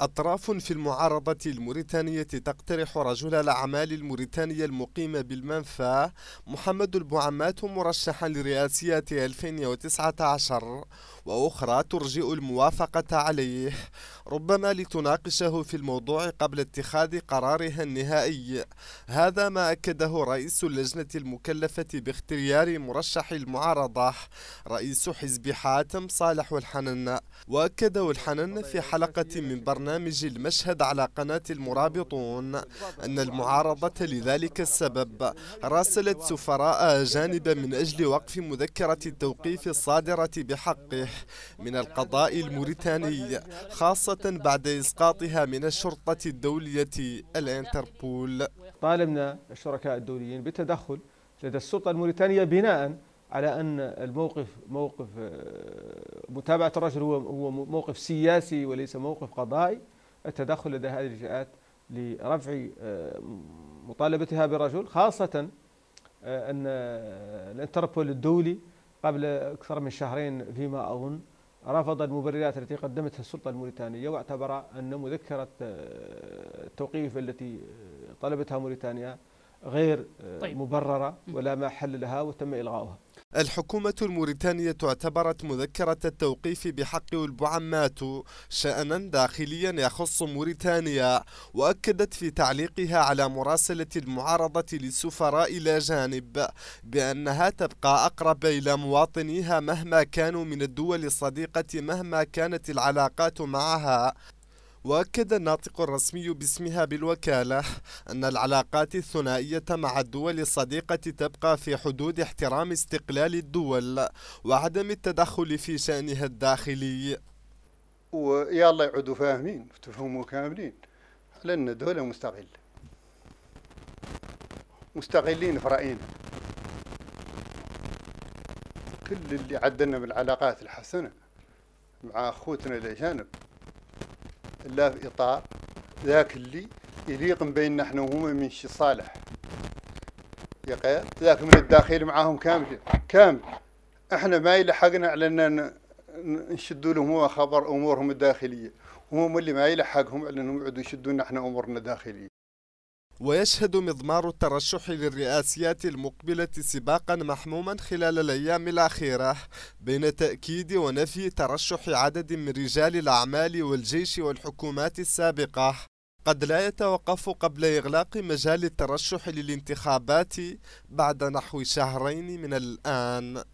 أطراف في المعارضة الموريتانية تقترح رجل الأعمال الموريتاني المقيم بالمنفى محمد البعمات مرشحا لرئاسية 2019 وأخرى ترجئ الموافقة عليه ربما لتناقشه في الموضوع قبل اتخاذ قرارها النهائي هذا ما أكده رئيس اللجنة المكلفة باختيار مرشح المعارضة رئيس حزب حاتم صالح الحنن وأكده الحنن في حلقة من برنامج برنامج المشهد على قناة المرابطون أن المعارضة لذلك السبب راسلت سفراء أجانب من أجل وقف مذكرة التوقيف الصادرة بحقه من القضاء الموريتاني خاصة بعد إسقاطها من الشرطة الدولية الانتربول طالبنا الشركاء الدوليين بالتدخل لدى السلطة الموريتانية بناء على أن الموقف موقف آه، متابعة الرجل هو هو موقف سياسي وليس موقف قضائي التدخل لدى هذه الجهات لرفع آه، مطالبتها بالرجل خاصة آه، أن آه، الانتربول الدولي قبل أكثر من شهرين فيما أظن رفض المبررات التي قدمتها السلطة الموريتانية واعتبر أن مذكرة التوقيف التي طلبتها موريتانيا غير طيب. مبررة ولا محل لها وتم إلغاؤها الحكومة الموريتانية اعتبرت مذكرة التوقيف بحق البعمات شأنا داخليا يخص موريتانيا وأكدت في تعليقها على مراسلة المعارضة للسفراء إلى جانب بأنها تبقى أقرب إلى مواطنيها مهما كانوا من الدول الصديقة مهما كانت العلاقات معها وأكد الناطق الرسمي باسمها بالوكالة أن العلاقات الثنائية مع الدول الصديقة تبقى في حدود احترام استقلال الدول وعدم التدخل في شأنها الداخلي ويا الله يعودوا فاهمين وتفهموا كاملين على أن دولة مستقلة مستقلين في رأينا كل اللي عدلنا بالعلاقات الحسنة مع أخوتنا الأجانب إلا في إطار ذاك اللي يليق بيننا احنا وهم من شي صالح يا ذاك من الداخل معاهم كامل كامل احنا ما يلحقنا على ان نشدوا لهم خبر امورهم الداخليه وهم اللي ما يلحقهم على انهم يعدوا يشدوا لنا احنا امورنا الداخليه ويشهد مضمار الترشح للرئاسيات المقبلة سباقا محموما خلال الأيام الأخيرة بين تأكيد ونفي ترشح عدد من رجال الأعمال والجيش والحكومات السابقة قد لا يتوقف قبل إغلاق مجال الترشح للانتخابات بعد نحو شهرين من الآن